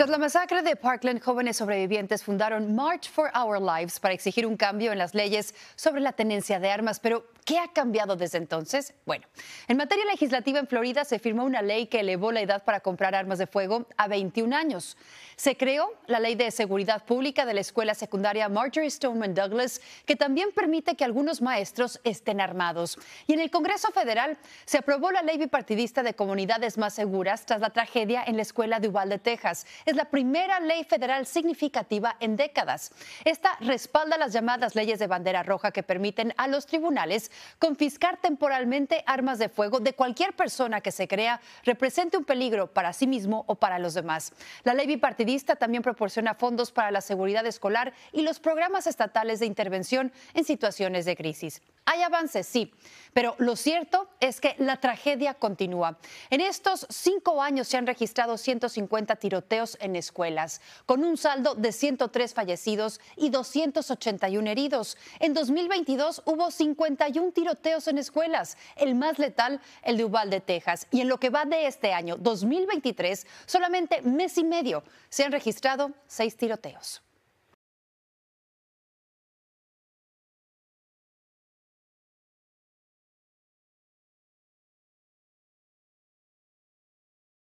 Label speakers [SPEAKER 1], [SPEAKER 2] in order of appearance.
[SPEAKER 1] Tras la masacre de Parkland, jóvenes sobrevivientes fundaron March for Our Lives para exigir un cambio en las leyes sobre la tenencia de armas. Pero, ¿qué ha cambiado desde entonces? Bueno, en materia legislativa en Florida se firmó una ley que elevó la edad para comprar armas de fuego a 21 años. Se creó la Ley de Seguridad Pública de la Escuela Secundaria Marjorie Stoneman Douglas, que también permite que algunos maestros estén armados. Y en el Congreso Federal se aprobó la Ley Bipartidista de Comunidades Más Seguras tras la tragedia en la escuela de Uvalde, Texas es la primera ley federal significativa en décadas. Esta respalda las llamadas leyes de bandera roja que permiten a los tribunales confiscar temporalmente armas de fuego de cualquier persona que se crea represente un peligro para sí mismo o para los demás. La ley bipartidista también proporciona fondos para la seguridad escolar y los programas estatales de intervención en situaciones de crisis. Hay avances, sí, pero lo cierto es que la tragedia continúa. En estos cinco años se han registrado 150 tiroteos en escuelas, con un saldo de 103 fallecidos y 281 heridos. En 2022 hubo 51 tiroteos en escuelas, el más letal el de Uvalde, Texas. Y en lo que va de este año, 2023, solamente mes y medio, se han registrado seis tiroteos.